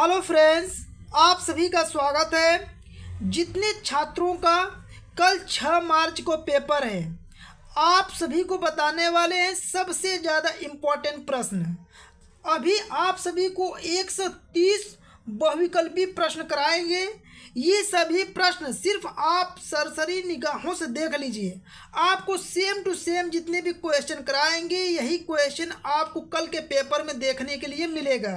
hello friends आप सभी का स्वागत है जितने छात्रों का कल 6 मार्च को पेपर है आप सभी को बताने वाले हैं सबसे ज़्यादा इम्पोर्टेंट प्रश्न अभी आप सभी को 130 बहुविकल्पी प्रश्न कराएंगे ये सभी प्रश्न सिर्फ आप सरसरी निगाहों से देख लीजिए आपको सेम टू सेम जितने भी क्वेश्चन कराएंगे यही क्वेश्चन आपको कल के पेपर में देखने के लिए मिलेगा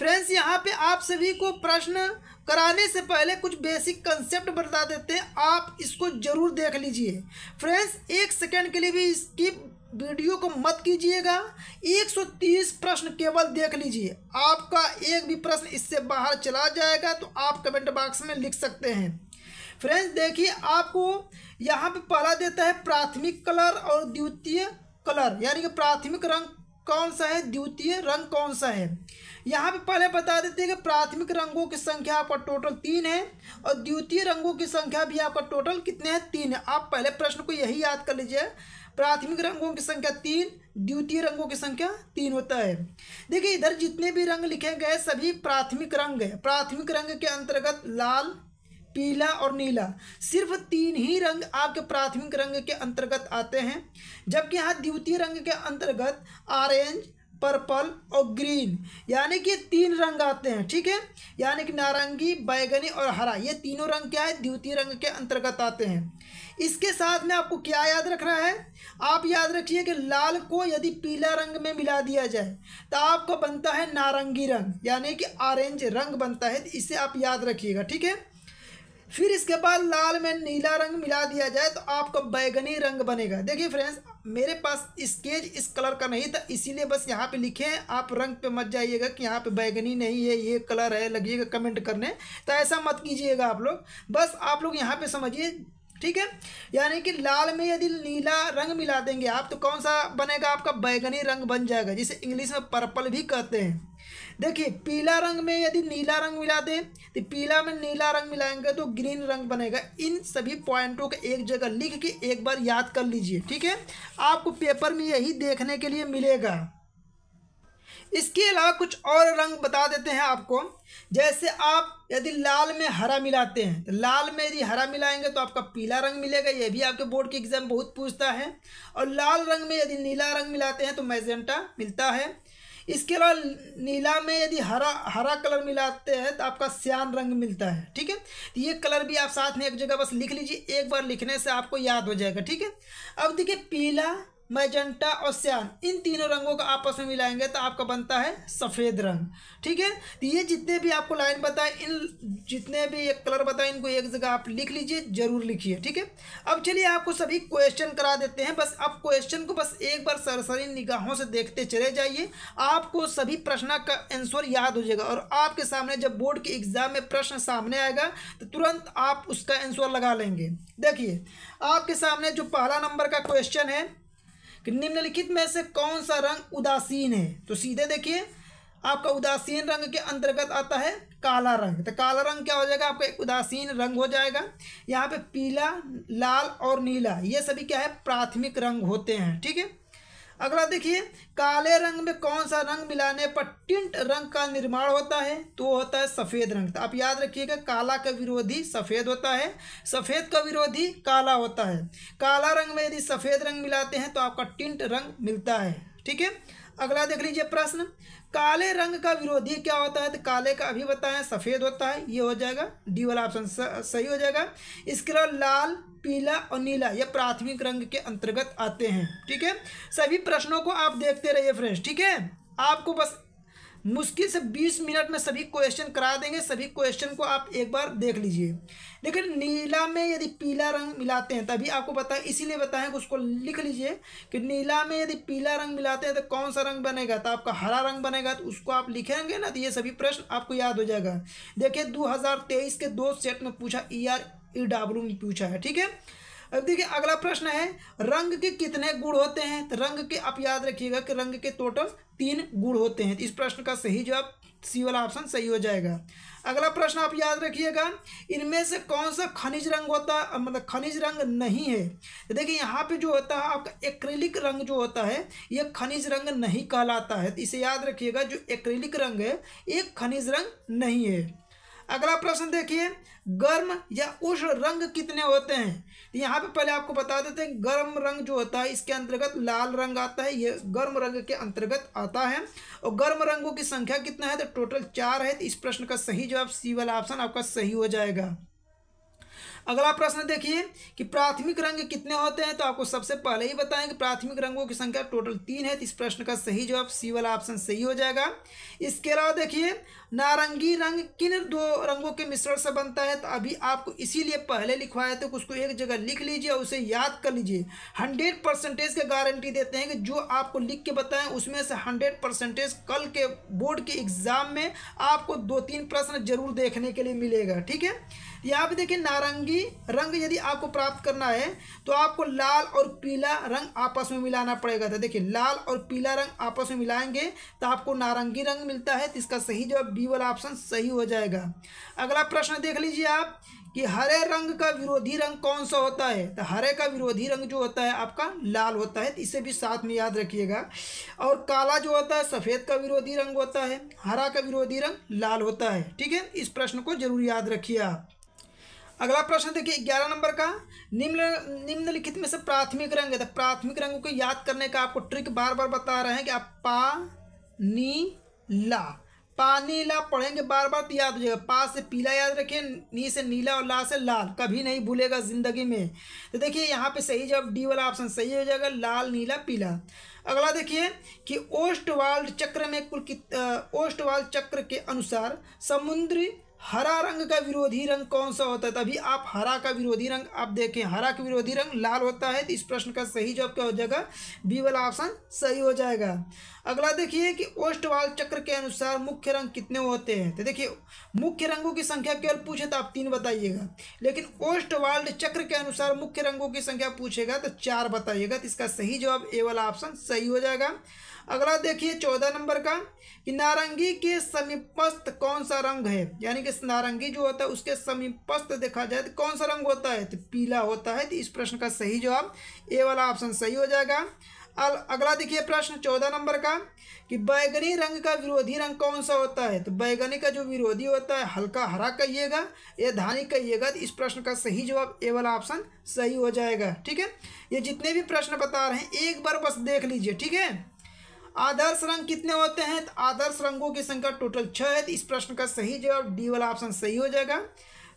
फ्रेंड्स यहाँ पे आप सभी को प्रश्न कराने से पहले कुछ बेसिक कंसेप्ट बता देते हैं आप इसको ज़रूर देख लीजिए फ्रेंड्स एक सेकेंड के लिए भी इसकी वीडियो को मत कीजिएगा 130 प्रश्न केवल देख लीजिए आपका एक भी प्रश्न इससे बाहर चला जाएगा तो आप कमेंट बॉक्स में लिख सकते हैं फ्रेंड्स देखिए आपको यहाँ पे पहला देता है प्राथमिक कलर और द्वितीय कलर यानी कि प्राथमिक रंग कौन सा है द्वितीय रंग कौन सा है यहाँ पे पहले बता देते हैं कि प्राथमिक रंगों की संख्या आपका टोटल तीन है और द्वितीय रंगों की संख्या भी आपका टोटल कितने हैं तीन है आप पहले प्रश्न को यही याद कर लीजिए प्राथमिक रंगों की संख्या तीन द्वितीय रंगों की संख्या तीन होता है देखिए इधर जितने भी रंग लिखे गए सभी प्राथमिक रंग है प्राथमिक रंग के अंतर्गत लाल पीला और नीला सिर्फ तीन ही रंग आपके प्राथमिक रंग के अंतर्गत आते हैं जबकि यहाँ द्वितीय रंग के अंतर्गत ऑरेंज पर्पल और ग्रीन यानी कि तीन रंग आते हैं ठीक है यानी कि नारंगी बैगनी और हरा ये तीनों रंग क्या है द्वितीय रंग के अंतर्गत आते हैं इसके साथ में आपको क्या याद रखना है आप याद रखिए कि लाल को यदि पीला रंग में मिला दिया जाए तो आपको बनता है नारंगी रंग यानी कि ऑरेंज रंग बनता है तो इसे आप याद रखिएगा ठीक है फिर इसके बाद लाल में नीला रंग मिला दिया जाए तो आपको बैगनी रंग बनेगा देखिए फ्रेंड्स मेरे पास स्केच इस कलर का नहीं था इसीलिए बस यहाँ पे लिखे हैं आप रंग पे मत जाइएगा कि यहाँ पे बैगनी नहीं है ये कलर है लगिएगा कमेंट करने तो ऐसा मत कीजिएगा आप लोग बस आप लोग यहाँ पे समझिए ठीक है यानी कि लाल में यदि नीला रंग मिला देंगे आप तो कौन सा बनेगा आपका बैगनी रंग बन जाएगा जिसे इंग्लिश में पर्पल भी कहते हैं देखिए पीला रंग में यदि नीला रंग मिला दें तो पीला में नीला रंग मिलाएंगे तो ग्रीन रंग बनेगा इन सभी पॉइंटों को एक जगह लिख के एक बार याद कर लीजिए ठीक है आपको पेपर में यही देखने के लिए मिलेगा इसके अलावा कुछ और रंग बता देते हैं आपको जैसे आप यदि लाल में हरा मिलाते हैं तो लाल में यदि हरा मिलाएंगे तो आपका पीला रंग मिलेगा ये भी आपके बोर्ड के एग्ज़ाम बहुत पूछता है और लाल रंग में यदि नीला रंग मिलाते हैं तो मैजेंटा मिलता है इसके अलावा नीला में यदि हरा हरा कलर मिलाते हैं तो आपका सियान रंग मिलता है ठीक है तो ये कलर भी आप साथ में एक जगह बस लिख लीजिए एक बार लिखने से आपको याद हो जाएगा ठीक है अब देखिए पीला मैजेंटा और सियान इन तीनों रंगों का आपस में मिलाएंगे तो आपका बनता है सफ़ेद रंग ठीक है तो ये जितने भी आपको लाइन बताए इन जितने भी ये कलर बताए इनको एक जगह आप लिख लीजिए ज़रूर लिखिए ठीक है अब चलिए आपको सभी क्वेश्चन करा देते हैं बस अब क्वेश्चन को बस एक बार सरसरी निगाहों से देखते चले जाइए आपको सभी प्रश्न का आंसर याद हो जाएगा और आपके सामने जब बोर्ड के एग्ज़ाम में प्रश्न सामने आएगा तो तुरंत आप उसका आंसर लगा लेंगे देखिए आपके सामने जो पहला नंबर का क्वेश्चन है कि निम्नलिखित में से कौन सा रंग उदासीन है तो सीधे देखिए आपका उदासीन रंग के अंतर्गत आता है काला रंग तो काला रंग क्या हो जाएगा आपका एक उदासीन रंग हो जाएगा यहाँ पे पीला लाल और नीला ये सभी क्या है प्राथमिक रंग होते हैं ठीक है अगला देखिए काले रंग में कौन सा रंग मिलाने पर टिंट रंग का निर्माण होता है तो होता है सफ़ेद रंग आप याद रखिएगा काला का विरोधी सफ़ेद होता है सफ़ेद का विरोधी काला होता है काला रंग में यदि सफ़ेद रंग मिलाते हैं तो आपका टिंट रंग मिलता है ठीक है अगला देख लीजिए प्रश्न काले रंग का विरोधी क्या होता है तो काले का अभी बताएं सफ़ेद होता है ये हो जाएगा डी वाला ऑप्शन सही हो जाएगा इसके अलावा लाल पीला और नीला ये प्राथमिक रंग के अंतर्गत आते हैं ठीक है सभी प्रश्नों को आप देखते रहिए फ्रेंड्स ठीक है आपको बस मुश्किल से बीस मिनट में सभी क्वेश्चन करा देंगे सभी क्वेश्चन को आप एक बार देख लीजिए लेकिन नीला में यदि पीला रंग मिलाते हैं तभी आपको पता है इसीलिए बताएं कि उसको लिख लीजिए कि नीला में यदि पीला रंग मिलाते हैं तो कौन सा रंग बनेगा तो आपका हरा रंग बनेगा तो उसको आप लिखेंगे ना तो ये सभी प्रश्न आपको याद हो जाएगा देखिए दो के दो सेट में पूछा ई आर ई डब्ल्यू में पूछा है ठीक है अब देखिए अगला प्रश्न है रंग के कितने गुण होते हैं तो रंग के आप याद रखिएगा कि रंग के टोटल तीन गुण होते हैं तो इस प्रश्न का सही जवाब सी वाला ऑप्शन सही हो जाएगा अगला प्रश्न आप याद रखिएगा इनमें से कौन सा खनिज रंग होता है मतलब खनिज रंग नहीं है तो देखिए यहाँ पे जो होता है आपका एक्रिलिक रंग जो होता है ये खनिज रंग नहीं कहलाता है तो इसे याद रखिएगा जो एक्रिलिक रंग है ये खनिज रंग नहीं है अगला प्रश्न देखिए गर्म या उष्ण रंग कितने होते हैं तो यहाँ पे पहले आपको बता देते हैं गर्म रंग जो होता है इसके अंतर्गत लाल रंग आता है ये गर्म रंग के अंतर्गत आता है और गर्म रंगों की संख्या कितना है तो टोटल चार है तो इस प्रश्न का सही जवाब सी वाला ऑप्शन आपका सही हो जाएगा अगला प्रश्न देखिए कि प्राथमिक रंग कितने होते हैं तो आपको सबसे पहले ही बताएं कि प्राथमिक रंगों की संख्या टोटल तीन है तो इस प्रश्न का सही जवाब सी वाला ऑप्शन सही हो जाएगा इसके अलावा देखिए नारंगी रंग किन दो रंगों के मिश्रण से बनता है तो अभी आपको इसीलिए पहले लिखवाया था तो उसको एक जगह लिख लीजिए और उसे याद कर लीजिए हंड्रेड परसेंटेज का गारंटी देते हैं कि जो आपको लिख के बताएं उसमें से हंड्रेड परसेंटेज कल के बोर्ड के एग्ज़ाम में आपको दो तीन प्रश्न जरूर देखने के लिए मिलेगा ठीक है यहाँ पे देखिए नारंगी रंग यदि आपको प्राप्त करना है तो आपको लाल और पीला रंग आपस में मिलाना पड़ेगा था तो देखिए लाल और पीला रंग आपस में मिलाएंगे तो आपको नारंगी रंग मिलता है तो इसका सही जवाब बी वाला ऑप्शन सही हो जाएगा अगला प्रश्न देख लीजिए आप कि हरे रंग का विरोधी रंग कौन सा होता है तो हरे का विरोधी रंग जो होता है आपका लाल होता है तो इसे भी साथ में याद रखिएगा और काला जो होता है सफ़ेद का विरोधी रंग होता है हरा का विरोधी रंग लाल होता है ठीक है इस प्रश्न को जरूर याद रखिए आप अगला प्रश्न देखिए ग्यारह नंबर का निम्न निम्नलिखित में से प्राथमिक रंग है तो प्राथमिक रंगों को याद करने का आपको ट्रिक बार बार बता रहे हैं कि आप नी ला नी ला पढ़ेंगे बार बार तो याद हो जाएगा पा से पीला याद रखिए नी से नीला और ला से लाल कभी नहीं भूलेगा ज़िंदगी में तो देखिए यहाँ पे सही जब डी वाला ऑप्शन सही हो जाएगा लाल नीला पीला अगला देखिए कि ओस्टवाल्ड चक्र में कुल कित ओस्टवाल्ड चक्र के अनुसार समुद्री हरा रंग का विरोधी रंग कौन सा होता है तभी आप हरा का विरोधी रंग आप देखें हरा का विरोधी रंग लाल होता है तो इस प्रश्न का सही जवाब क्या हो जाएगा बी वाला ऑप्शन सही हो जाएगा अगला देखिए कि ओस्टवाल चक्र के अनुसार मुख्य रंग कितने होते हैं तो देखिए मुख्य रंगों की संख्या केवल पूछे तो आप तीन बताइएगा लेकिन ओस्टवाल्ड चक्र के अनुसार मुख्य रंगों की संख्या पूछेगा तो चार बताइएगा तो इसका सही जवाब ए वाला ऑप्शन सही हो जाएगा अगला देखिए चौदह नंबर का कि नारंगी के समीपस्थ कौन सा रंग है यानी कि नारंगी जो होता है उसके समीपस्थ देखा जाए तो कौन सा रंग होता है तो पीला होता है तो इस प्रश्न का सही जवाब ए वाला ऑप्शन सही हो जाएगा अगला देखिए प्रश्न चौदह नंबर का कि बैगनी रंग का विरोधी रंग कौन सा होता है तो बैगनी का जो विरोधी होता है हल्का हरा कहिएगा या धानी कहिएगा तो इस प्रश्न का सही जवाब ए वाला ऑप्शन सही हो जाएगा ठीक है ये जितने भी प्रश्न बता रहे हैं एक बार बस देख लीजिए ठीक है आदर्श रंग कितने होते हैं तो आदर्श रंगों की संख्या टोटल छः है तो इस प्रश्न का सही जवाब डी वाला ऑप्शन सही हो जाएगा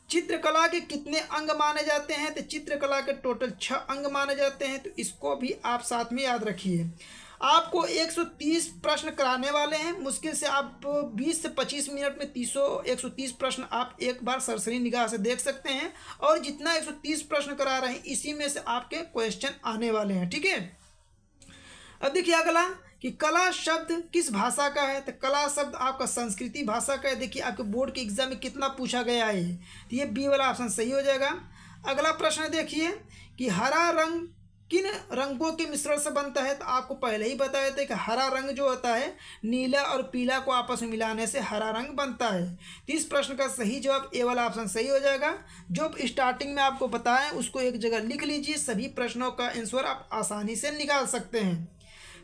चित्रकला के कितने अंग माने जाते हैं तो चित्रकला के टोटल छः अंग माने जाते हैं तो इसको भी आप साथ में याद रखिए आपको 130 प्रश्न कराने वाले हैं मुश्किल से आप 20 से 25 मिनट में तीसों 130 प्रश्न आप एक बार सरसरी निगाह से देख सकते हैं और जितना 130 प्रश्न करा रहे हैं इसी में से आपके क्वेश्चन आने वाले हैं ठीक है अब देखिए अगला कि कला शब्द किस भाषा का है तो कला शब्द आपका संस्कृति भाषा का है देखिए आपके बोर्ड के एग्जाम में कितना पूछा गया है तो ये बी वाला ऑप्शन सही हो जाएगा अगला प्रश्न देखिए कि हरा रंग किन रंगों के मिश्रण से बनता है तो आपको पहले ही बताया था कि हरा रंग जो होता है नीला और पीला को आपस में मिलाने से हरा रंग बनता है तो इस प्रश्न का सही जवाब ए वाला ऑप्शन सही हो जाएगा जो स्टार्टिंग में आपको बताएं उसको एक जगह लिख लीजिए सभी प्रश्नों का आंसर आप आसानी से निकाल सकते हैं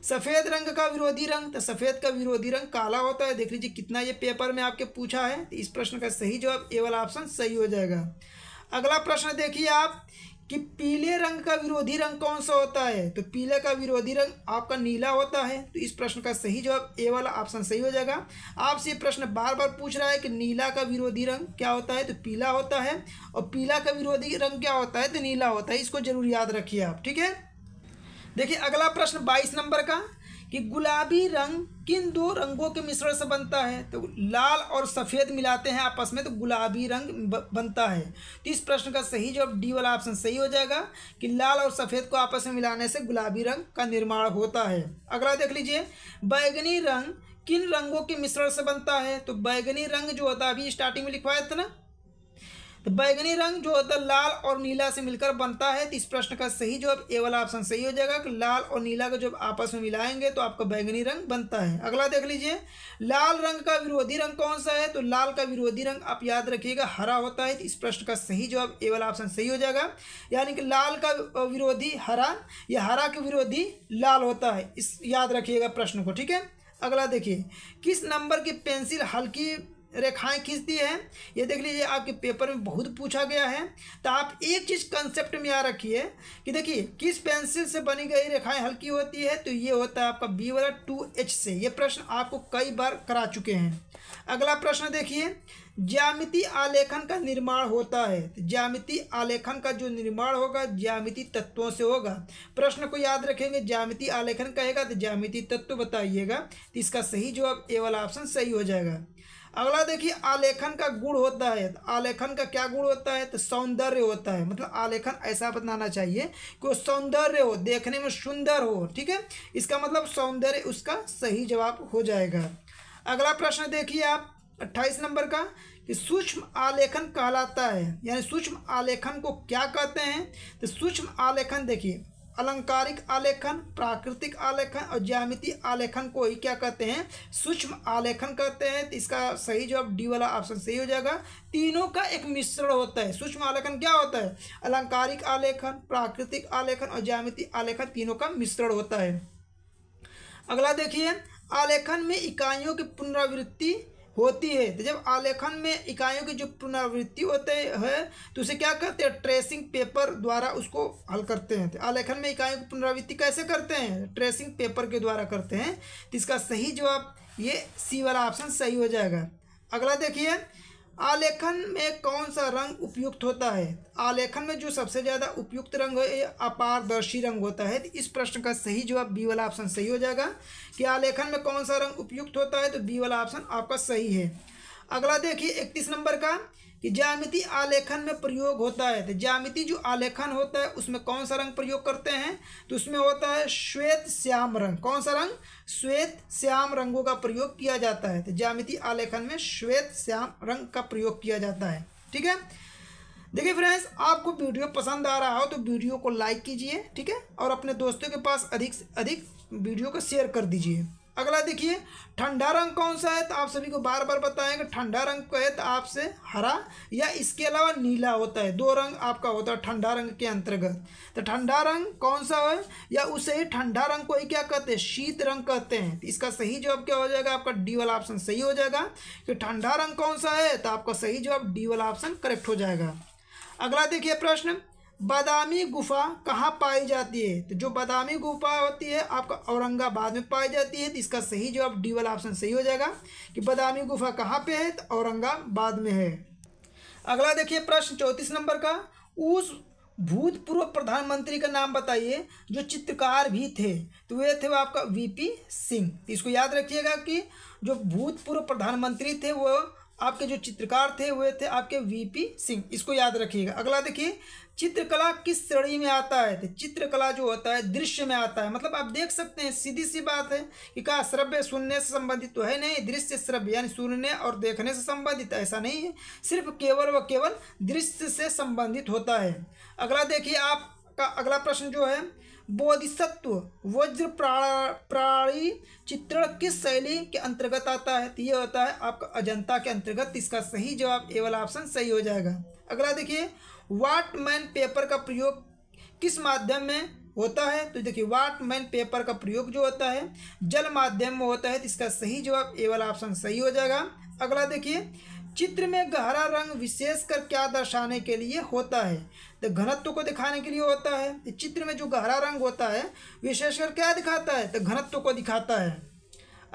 सफ़ेद रंग का विरोधी रंग तो सफ़ेद का विरोधी रंग काला होता है देख लीजिए कितना ये पेपर में आपके पूछा है तो इस प्रश्न का सही जवाब ए वाला ऑप्शन सही हो जाएगा अगला प्रश्न देखिए आप कि पीले रंग का विरोधी रंग कौन सा होता है तो पीले का विरोधी रंग आपका नीला होता है तो इस प्रश्न का सही जवाब ए वाला ऑप्शन सही हो जाएगा आपसे प्रश्न बार बार पूछ रहा है कि नीला का विरोधी रंग क्या होता है तो पीला होता है और पीला का विरोधी रंग क्या होता है तो नीला होता है इसको जरूर याद रखिए आप ठीक है देखिए अगला प्रश्न बाईस नंबर का कि गुलाबी रंग किन दो रंगों के मिश्रण से बनता है तो लाल और सफ़ेद मिलाते हैं आपस में तो गुलाबी रंग बनता है तो इस प्रश्न का सही जवाब डी वाला ऑप्शन सही हो जाएगा कि लाल और सफ़ेद को आपस में मिलाने से गुलाबी रंग का निर्माण होता है अगला देख लीजिए बैगनी रंग किन रंगों के मिश्रण से बनता है तो बैगनी रंग जो होता है अभी स्टार्टिंग में लिखवाया था ना तो बैगनी रंग जो होता है लाल और नीला से मिलकर बनता है तो इस प्रश्न का सही जवाब ए वाला ऑप्शन सही हो जाएगा कि लाल और नीला को जब आपस में मिलाएंगे तो आपका बैगनी रंग बनता है अगला देख लीजिए लाल रंग का विरोधी रंग कौन सा है तो लाल का विरोधी रंग आप याद रखिएगा हरा होता है तो इस प्रश्न का सही जवाब ए वाला ऑप्शन सही हो जाएगा यानी कि लाल का विरोधी हरा या हरा के विरोधी लाल होता है इस याद रखिएगा प्रश्न को ठीक है अगला देखिए किस नंबर की पेंसिल हल्की रेखाएं खींच दी है ये देख लीजिए आपके पेपर में बहुत पूछा गया है तो आप एक चीज़ कंसेप्ट में यहाँ रखिए कि देखिए किस पेंसिल से बनी गई रेखाएं हल्की होती है तो ये होता है आपका बी वाला टू एच से ये प्रश्न आपको कई बार करा चुके हैं अगला प्रश्न देखिए ज्यामिति आलेखन का निर्माण होता है तो ज्यामिति आलेखन का जो निर्माण होगा ज्यामिति तत्वों से होगा प्रश्न को याद रखेंगे ज्यामिति आलेखन कहेगा तो ज्यामिति तत्व बताइएगा तो इसका सही जवाब ए वाला ऑप्शन सही हो जाएगा अगला देखिए आलेखन का गुण होता है तो आलेखन का क्या गुण होता है तो सौंदर्य होता है मतलब आलेखन ऐसा बनाना चाहिए कि वो सौंदर्य हो देखने में सुंदर हो ठीक है इसका मतलब सौंदर्य उसका सही जवाब हो जाएगा अगला प्रश्न देखिए आप अट्ठाईस नंबर का कि सूक्ष्म आलेखन कहलाता है यानी सूक्ष्म आलेखन को क्या कहते हैं तो सूक्ष्म आलेखन देखिए अलंकारिक आलेखन प्राकृतिक आलेखन और ज्यामिति आलेखन को ही क्या कहते हैं सूक्ष्म आलेखन कहते हैं तो इसका सही जवाब डी वाला ऑप्शन सही हो जाएगा तीनों का एक मिश्रण होता है सूक्ष्म आलेखन क्या होता है अलंकारिक आलेखन प्राकृतिक आलेखन और ज्यामिति आलेखन तीनों का मिश्रण होता है अगला देखिए आलेखन में इकाइयों की पुनरावृत्ति होती है तो जब आलेखन में इकाइयों की जो पुनरावृत्ति होते है तो उसे क्या करते हैं ट्रेसिंग पेपर द्वारा उसको हल करते हैं तो आलेखन में इकाइयों की पुनरावृत्ति कैसे करते हैं ट्रेसिंग पेपर के द्वारा करते हैं तो इसका सही जवाब ये सी वाला ऑप्शन सही हो जाएगा अगला देखिए आलेखन में कौन सा रंग उपयुक्त होता है आलेखन में जो सबसे ज़्यादा उपयुक्त रंग है ये अपारदर्शी रंग होता है तो इस प्रश्न का सही जवाब बी वाला ऑप्शन सही हो जाएगा कि आलेखन में कौन सा रंग उपयुक्त होता है तो बी वाला ऑप्शन आपका सही है अगला देखिए इकतीस नंबर का कि ज्यामिति आलेखन में प्रयोग होता है तो ज्यामिति जो आलेखन होता है उसमें कौन सा रंग प्रयोग करते हैं तो उसमें होता है श्वेत श्याम रंग कौन सा रंग श्वेत श्याम रंगों का प्रयोग किया जाता है तो ज्यामिति आलेखन में श्वेत श्याम रंग का प्रयोग किया जाता है ठीक है देखिए फ्रेंड्स आपको वीडियो पसंद आ रहा हो तो वीडियो को लाइक कीजिए ठीक है और अपने दोस्तों के पास अधिक से अधिक वीडियो को शेयर कर दीजिए अगला देखिए ठंडा रंग कौन सा है तो आप सभी को बार बार बताएंगे ठंडा रंग का है तो आपसे हरा या इसके अलावा नीला होता है दो रंग आपका होता है ठंडा रंग के अंतर्गत तो ठंडा रंग कौन सा है या उसे ही ठंडा रंग को ही क्या कहते हैं शीत रंग कहते हैं तो इसका सही जवाब क्या हो जाएगा आपका डी वाला ऑप्शन सही हो जाएगा कि ठंडा रंग कौन सा है तो आपका सही जवाब डी वाला ऑप्शन करेक्ट हो जाएगा अगला देखिए प्रश्न बादामी गुफा कहाँ पाई जाती है तो जो बादामी गुफा होती है आपका औरंगाबाद में पाई जाती है तो इसका सही जवाब डी वाला ऑप्शन सही हो जाएगा कि बादामी गुफा कहाँ पे है तो औरंगाबाद में है अगला देखिए प्रश्न चौंतीस नंबर का उस भूतपूर्व प्रधानमंत्री का नाम बताइए जो चित्रकार भी थे तो वे थे वो आपका पी सिंह तो इसको याद रखिएगा कि जो भूतपूर्व प्रधानमंत्री थे वो आपके जो चित्रकार थे हुए थे आपके वीपी सिंह इसको याद रखिएगा अगला देखिए चित्रकला किस श्रेणी में आता है तो चित्रकला जो होता है दृश्य में आता है मतलब आप देख सकते हैं सीधी सी बात है कि कहा श्रव्य सुनने से संबंधित तो है नहीं दृश्य श्रव्य यानी सुनने और देखने से संबंधित ऐसा नहीं है सिर्फ केवल व केवल दृश्य से संबंधित होता है अगला देखिए आपका अगला प्रश्न जो है बोधिसत्व वज्र प्राणी चित्रण किस शैली के अंतर्गत आता है तो ये होता है आपका अजंता के अंतर्गत इसका सही जवाब ए वाला ऑप्शन सही हो जाएगा अगला देखिए वाट मैन पेपर का प्रयोग किस माध्यम में होता है तो देखिए वाट मैन पेपर का प्रयोग जो होता है जल माध्यम में होता है तो इसका सही जवाब ए वाला ऑप्शन सही हो जाएगा अगला देखिए चित्र में गहरा रंग विशेषकर क्या दर्शाने के लिए होता है तो घनत्व को दिखाने के लिए होता है चित्र में जो गहरा रंग होता है विशेषकर क्या दिखाता है तो घनत्व को दिखाता है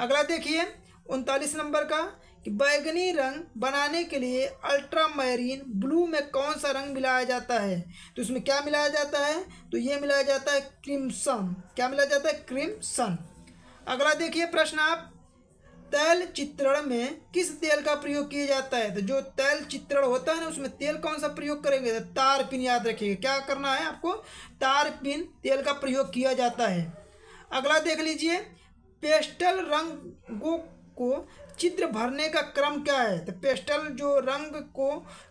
अगला देखिए उनतालीस नंबर का कि बैगनी रंग बनाने के लिए अल्ट्रामरीन ब्लू में कौन सा रंग मिलाया जाता है तो इसमें क्या मिलाया जाता है तो ये मिलाया जाता है क्रिमसन क्या मिलाया जाता है क्रिमसन अगला देखिए प्रश्न आप तैल चित्रण में किस तेल का प्रयोग किया जाता है तो जो तैल चित्रण होता है ना उसमें तेल कौन सा प्रयोग करेंगे तो तार पिन याद रखिएगा क्या करना है आपको तार पिन तेल का प्रयोग किया जाता है अगला देख लीजिए पेस्टल रंगों को चित्र भरने का क्रम क्या है तो पेस्टल जो रंग को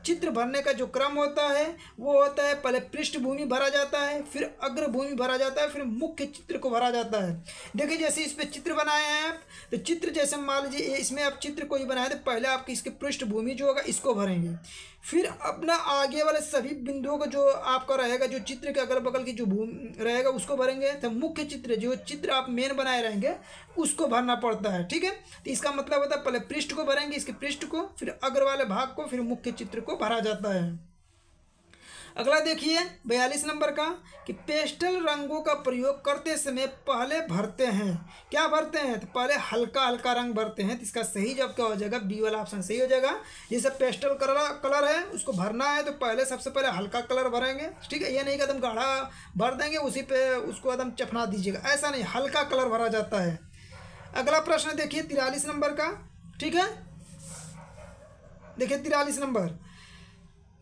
चित्र भरने का जो क्रम होता है वो होता है पहले पृष्ठभूमि भरा जाता है फिर अग्रभूमि भरा जाता है फिर मुख्य चित्र को भरा जाता है देखिए जैसे इस पर चित्र बनाए हैं आप तो चित्र जैसे मान लीजिए इसमें आप चित्र को ही बनाए तो पहले आपकी इसकी पृष्ठभूमि जो होगा इसको भरेंगे फिर अपना आगे वाले सभी बिंदुओं का जो आपका रहेगा जो चित्र के अगल बगल की जो भूमि रहेगा उसको भरेंगे तो मुख्य चित्र जो चित्र आप मेन बनाए रहेंगे उसको भरना पड़ता है ठीक है तो इसका मतलब होता है पहले पृष्ठ को भरेंगे इसके पृष्ठ को फिर अग्र वाले भाग को फिर मुख्य चित्र को भरा जाता है अगला देखिए बयालीस नंबर का कि पेस्टल रंगों का प्रयोग करते समय पहले भरते हैं क्या भरते हैं तो पहले हल्का हल्का रंग भरते हैं तो इसका सही जब क्या हो जाएगा बी वाला ऑप्शन सही हो जाएगा जैसे पेस्टल कलर कलर है उसको भरना है तो पहले सबसे पहले हल्का कलर भरेंगे ठीक है ये नहीं कि एकदम गाढ़ा भर देंगे उसी पर उसको एकदम चपना दीजिएगा ऐसा नहीं हल्का कलर भरा जाता है अगला प्रश्न देखिए तिरालीस नंबर का ठीक है देखिए तिरालीस नंबर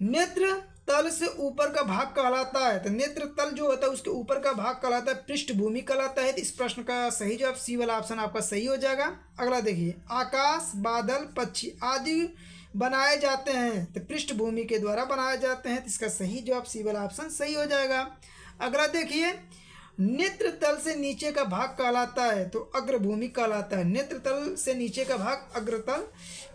नेत्र तल से ऊपर का भाग कहलाता है तो नेत्र तल जो होता है उसके ऊपर का भाग कहलाता है पृष्ठभूमि कहलाता है तो इस प्रश्न का सही जवाब सी वाला ऑप्शन आपका सही हो जाएगा अगला देखिए आकाश बादल पक्षी आदि बनाए जाते हैं तो पृष्ठभूमि के द्वारा बनाए जाते हैं तो इसका सही जवाब सी वाला ऑप्शन सही हो जाएगा अगला देखिए नेत्र तल से नीचे का भाग कहलाता है तो अग्रभूमि कहलाता है नेत्र तल से नीचे का भाग अग्रतल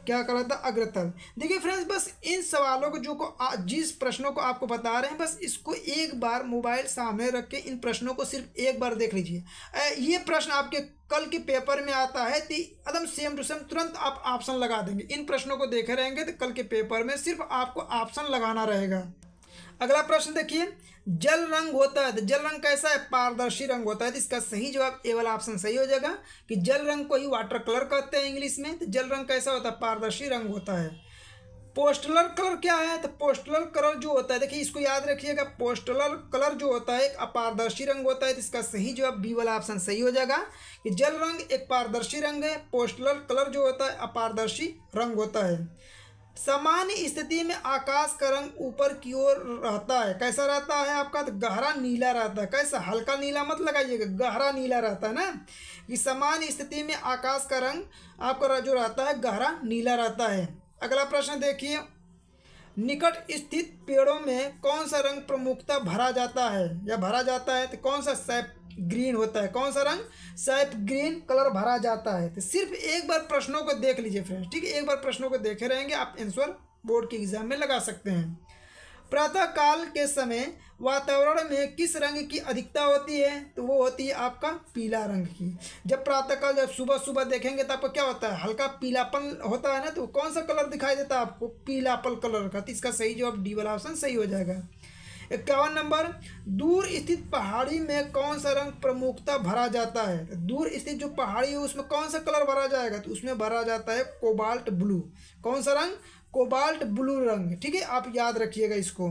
क्या कहलाता है अग्रतल देखिए फ्रेंड्स बस इन सवालों को जो को जिस प्रश्नों को आपको बता रहे हैं बस इसको एक बार मोबाइल सामने रख के इन प्रश्नों को सिर्फ एक बार देख लीजिए ये प्रश्न आपके कल के पेपर में आता है तो एकदम सेम टू सेम तुरंत आप ऑप्शन लगा देंगे इन प्रश्नों को देखे रहेंगे तो कल के पेपर में सिर्फ आपको ऑप्शन लगाना रहेगा अगला प्रश्न देखिए जल रंग होता है तो जल रंग कैसा है पारदर्शी रंग होता है तो इसका सही जवाब ए वाला ऑप्शन सही हो जाएगा कि जल रंग को ही वाटर कलर कहते हैं इंग्लिश में तो जल रंग कैसा होता है पारदर्शी रंग होता है पोस्टलर कलर क्या है तो पोस्टलर कलर जो होता है देखिए इसको याद रखिएगा पोस्टलर कलर जो होता है एक अपारदर्शी रंग होता है तो इसका सही जवाब बी वाला ऑप्शन सही हो जाएगा कि जल रंग एक पारदर्शी रंग है पोस्टलर कलर जो होता है अपारदर्शी रंग होता है सामान्य स्थिति में आकाश का रंग ऊपर की ओर रहता है कैसा रहता है आपका तो गहरा नीला रहता है कैसा हल्का नीला मत लगाइएगा गहरा नीला रहता है ना कि सामान्य स्थिति में आकाश का रंग आपका जो रहता है गहरा नीला रहता है अगला प्रश्न देखिए निकट स्थित पेड़ों में कौन सा रंग प्रमुखता भरा जाता है या भरा जाता है तो कौन सा ग्रीन होता है कौन सा रंग सैप ग्रीन कलर भरा जाता है तो सिर्फ एक बार प्रश्नों को देख लीजिए फ्रेंड्स ठीक है एक बार प्रश्नों को देखे रहेंगे आप आंसर बोर्ड के एग्जाम में लगा सकते हैं प्रातः काल के समय वातावरण में किस रंग की अधिकता होती है तो वो होती है आपका पीला रंग की जब प्रातःकाल जब सुबह सुबह देखेंगे तो आपको क्या होता है हल्का पीलापन होता है ना तो कौन सा कलर दिखाई देता है आपको पीलापल कलर का तो इसका सही जवाब डी वाला ऑप्शन सही हो जाएगा इक्यावन नंबर दूर स्थित पहाड़ी में कौन सा रंग प्रमुखता भरा जाता है तो दूर स्थित जो पहाड़ी है उसमें कौन सा कलर भरा जाएगा तो उसमें भरा जाता है कोबाल्ट ब्लू कौन सा रंग कोबाल्ट ब्लू रंग ठीक है आप याद रखिएगा इसको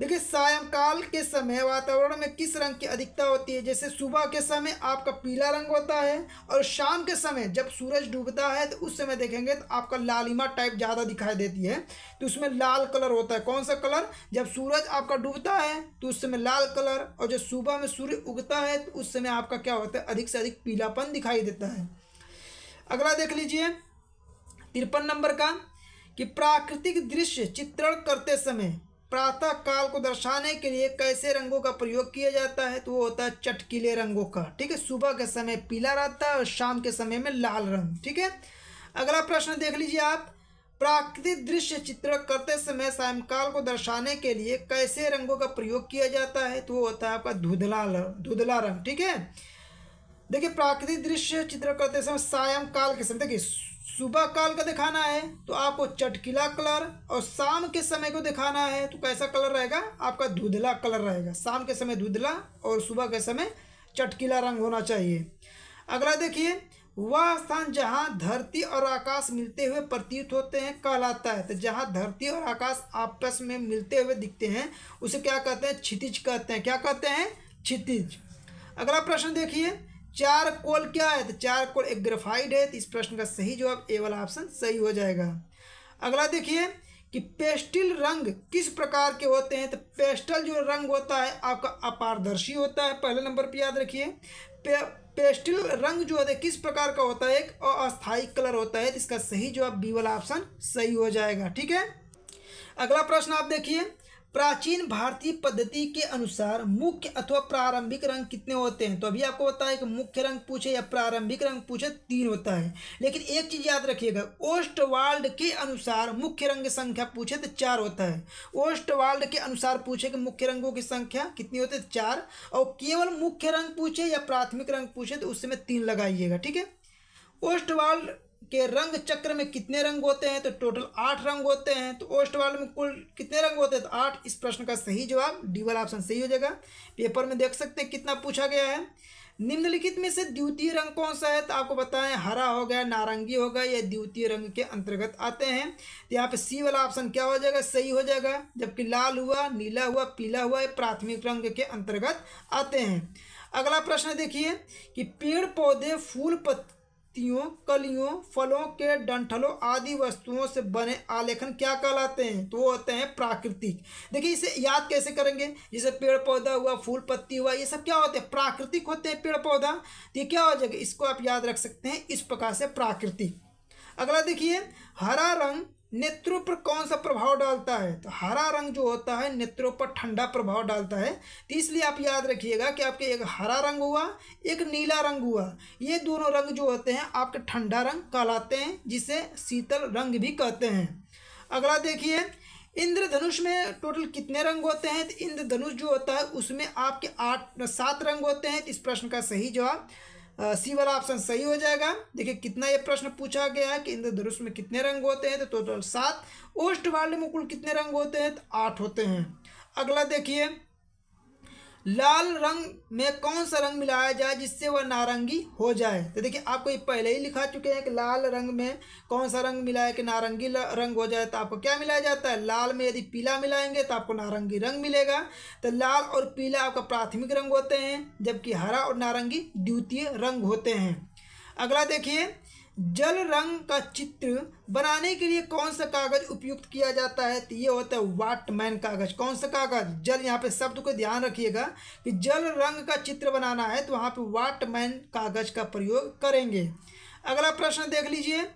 देखिए सायंकाल के समय वातावरण में किस रंग की अधिकता होती है जैसे सुबह के समय आपका पीला रंग होता है और शाम के समय जब सूरज डूबता है तो उस समय देखेंगे तो आपका लालिमा टाइप ज़्यादा दिखाई देती है तो उसमें लाल कलर होता है कौन सा कलर जब सूरज आपका डूबता है तो उस समय लाल कलर और जब सुबह में सूर्य उगता है तो उस समय आपका क्या होता है अधिक से अधिक पीलापन दिखाई देता है अगला देख लीजिए तिरपन नंबर का कि प्राकृतिक दृश्य चित्रण करते समय प्रातः काल को दर्शाने के लिए कैसे रंगों का प्रयोग किया जाता है तो वो होता है चटकीले रंगों का ठीक है सुबह के समय पीला रहता है और शाम के समय में लाल रंग ठीक है अगला प्रश्न देख लीजिए आप प्राकृतिक दृश्य चित्र करते समय सायंकाल को दर्शाने के लिए कैसे रंगों का प्रयोग किया जाता है तो वो होता है आपका धुधला रंग रंग ठीक है देखिए प्राकृतिक दृश्य चित्र करते समय सायंकाल के समय देखिए सुबह काल का दिखाना है तो आपको चटकीला कलर और शाम के समय को दिखाना है तो कैसा कलर रहेगा आपका धुंधला कलर रहेगा शाम के समय धुंधला और सुबह के समय चटकीला रंग होना चाहिए अगला देखिए वह स्थान जहाँ धरती और आकाश मिलते हुए प्रतीत होते हैं कहलाता है तो जहाँ धरती और आकाश आपस में मिलते हुए दिखते हैं उसे क्या कहते हैं क्षितिज कहते हैं क्या कहते हैं क्षितिज अगला प्रश्न देखिए चार कोल क्या है तो चार कोल एक ग्रेफाइड है तो इस प्रश्न का सही जवाब ए वाला ऑप्शन सही हो जाएगा अगला देखिए कि पेस्टिल रंग किस प्रकार के होते हैं तो पेस्टल जो रंग होता है आपका अपारदर्शी होता है पहले नंबर पर याद रखिए पे, पेस्टिल रंग जो होता है किस प्रकार का होता है एक अस्थायी कलर होता है तो इसका सही जवाब बी वाला ऑप्शन सही हो जाएगा ठीक है अगला प्रश्न आप देखिए प्राचीन भारतीय पद्धति के अनुसार मुख्य अथवा प्रारंभिक रंग कितने होते हैं तो अभी आपको बताया कि मुख्य रंग पूछे या प्रारंभिक रंग पूछे तीन होता है लेकिन एक चीज़ याद रखिएगा ओस्टवाल्ड के अनुसार मुख्य रंग की संख्या पूछे तो चार होता है ओस्टवाल्ड के अनुसार पूछे कि मुख्य रंगों की संख्या कितनी होती है चार और केवल मुख्य रंग पूछे या प्राथमिक रंग पूछे तो उसमें तीन लगाइएगा ठीक है ओस्टवाल्ड के रंग चक्र में कितने रंग होते हैं तो टोटल आठ रंग होते हैं तो ओस्ट वाल में कुल कितने रंग होते हैं तो आठ इस प्रश्न का सही जवाब डी वाला ऑप्शन सही हो जाएगा पेपर में देख सकते हैं कितना पूछा गया है निम्नलिखित में से द्वितीय रंग कौन सा है तो आपको बताएं हरा हो गया नारंगी हो गया या द्वितीय रंग के अंतर्गत आते हैं तो यहाँ पे सी वाला ऑप्शन क्या हो जाएगा सही हो जाएगा जबकि लाल हुआ नीला हुआ पीला हुआ ये प्राथमिक रंग के अंतर्गत आते हैं अगला प्रश्न देखिए कि पेड़ पौधे फूल पत पत्तियों कलियों फलों के डंठलों आदि वस्तुओं से बने आलेखन क्या कहलाते हैं तो वो होते हैं प्राकृतिक देखिए इसे याद कैसे करेंगे जैसे पेड़ पौधा हुआ फूल पत्ती हुआ ये सब क्या होते हैं प्राकृतिक होते हैं पेड़ पौधा तो ये क्या हो जाएगा इसको आप याद रख सकते हैं इस प्रकार से प्राकृतिक अगला देखिए हरा रंग नेत्रों पर कौन सा प्रभाव डालता है तो हरा रंग जो होता है नेत्रों पर ठंडा प्रभाव डालता है तो इसलिए आप याद रखिएगा कि आपके एक हरा रंग हुआ एक नीला रंग हुआ ये दोनों रंग जो होते हैं आपके ठंडा रंग कहलाते हैं जिसे शीतल रंग भी कहते हैं अगला देखिए इंद्रधनुष में टोटल कितने रंग होते हैं तो इंद्रधनुष जो होता है उसमें आपके आठ सात रंग होते हैं तो इस प्रश्न का सही जवाब सी वाला ऑप्शन सही हो जाएगा देखिए कितना ये प्रश्न पूछा गया है कि इंद्रधनुष में कितने रंग होते हैं तो टोटल सात ओष्ट वाले में कुल कितने रंग होते हैं तो आठ होते हैं अगला देखिए लाल रंग में कौन सा रंग मिलाया जाए जिससे वह नारंगी हो जाए तो देखिए आपको ये पहले ही लिखा चुके हैं कि लाल रंग में कौन सा रंग मिलाया कि नारंगी रंग हो जाए तो आपको क्या मिलाया जाता है लाल में यदि पीला मिलाएंगे तो आपको नारंगी रंग मिलेगा तो लाल और पीला आपका प्राथमिक रंग होते हैं जबकि हरा और नारंगी द्वितीय रंग होते हैं अगला देखिए जल रंग का चित्र बनाने के लिए कौन सा कागज उपयुक्त किया जाता है तो ये होता है वाटमैन कागज कौन सा कागज जल यहाँ पे शब्द को ध्यान रखिएगा कि जल रंग का चित्र बनाना है तो वहाँ पे वाटमैन कागज का प्रयोग करेंगे अगला प्रश्न देख लीजिए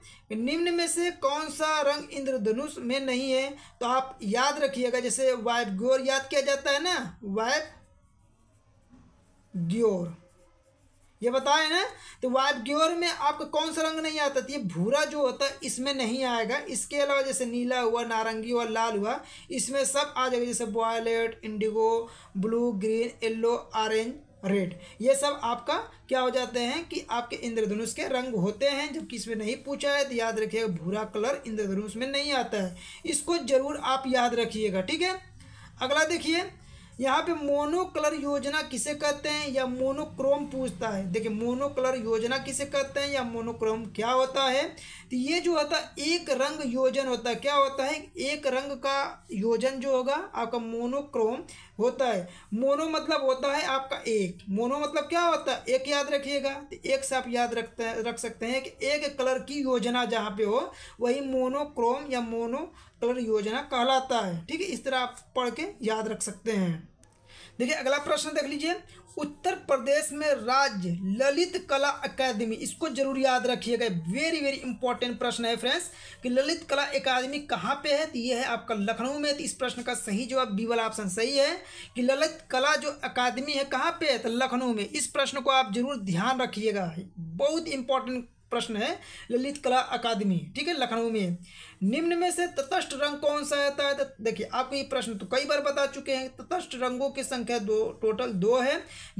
निम्न में से कौन सा रंग इंद्रधनुष में नहीं है तो आप याद रखिएगा जैसे वाइब गोर याद किया जाता है ना वाइब ग्योर ये बताए ना तो वाइट ग्योर में आपका कौन सा रंग नहीं आता तो ये भूरा जो होता है इसमें नहीं आएगा इसके अलावा जैसे नीला हुआ नारंगी हुआ लाल हुआ इसमें सब आ जाएगा जैसे violet indigo blue green yellow orange red ये सब आपका क्या हो जाते हैं कि आपके इंद्रधनुष के रंग होते हैं जबकि इसमें नहीं पूछा है तो याद रखिएगा भूरा कलर इंद्रधनुष में नहीं आता है इसको ज़रूर आप याद रखिएगा ठीक है अगला देखिए यहाँ पे मोनो कलर योजना किसे कहते हैं या मोनोक्रोम पूछता है देखिए मोनो कलर योजना किसे कहते हैं या मोनोक्रोम क्या होता है तो ये जो होता है एक रंग योजन होता है क्या होता है एक रंग का योजन जो होगा आपका मोनोक्रोम होता है मोनो मतलब होता है आपका एक मोनो मतलब क्या होता है एक याद रखिएगा तो एक से आप याद रखते रख सकते हैं कि एक कलर की योजना जहाँ पे हो वही मोनोक्रोम या मोनो कलर योजना कहलाता है ठीक है इस तरह आप पढ़ के याद रख सकते हैं देखिए अगला प्रश्न देख लीजिए उत्तर प्रदेश में राज्य ललित कला अकादमी इसको जरूर याद रखिएगा वेरी वेरी इंपॉर्टेंट प्रश्न है फ्रेंड्स कि ललित कला अकादमी कहाँ पे है तो ये है आपका लखनऊ में तो इस प्रश्न का सही जवाब बी वाला ऑप्शन सही है कि ललित कला जो अकादमी है कहाँ पे है तो लखनऊ में इस प्रश्न को आप जरूर ध्यान रखिएगा बहुत इंपॉर्टेंट प्रश्न है ललित कला अकादमी ठीक है लखनऊ में निम्न में से तटस्थ रंग कौन सा आता है तो, तो, देखिए आपको ये प्रश्न तो कई बार बता चुके हैं तटस्थ रंगों की संख्या दो टोटल दो है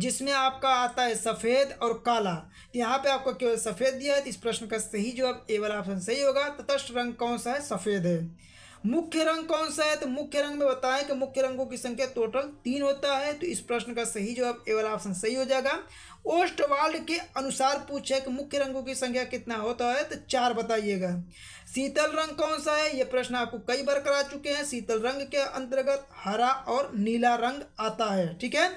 जिसमें आपका आता है सफ़ेद और काला तो यहाँ पे आपको केवल सफ़ेद दिया है तो इस प्रश्न का सही जवाब ए वाला ऑप्शन सही होगा तटस्थ रंग कौन सा है सफ़ेद है मुख्य रंग कौन सा है तो मुख्य रंग में बताएं कि मुख्य रंगों की संख्या टोटल तीन होता है तो इस प्रश्न का सही जवाब ए वाला ऑप्शन सही हो जाएगा ओस्टवाल्ड के अनुसार पूछे कि मुख्य रंगों की संख्या कितना होता है तो चार बताइएगा शीतल रंग कौन सा है ये प्रश्न आपको कई बार करा चुके हैं शीतल रंग के अंतर्गत हरा और नीला रंग आता है ठीक है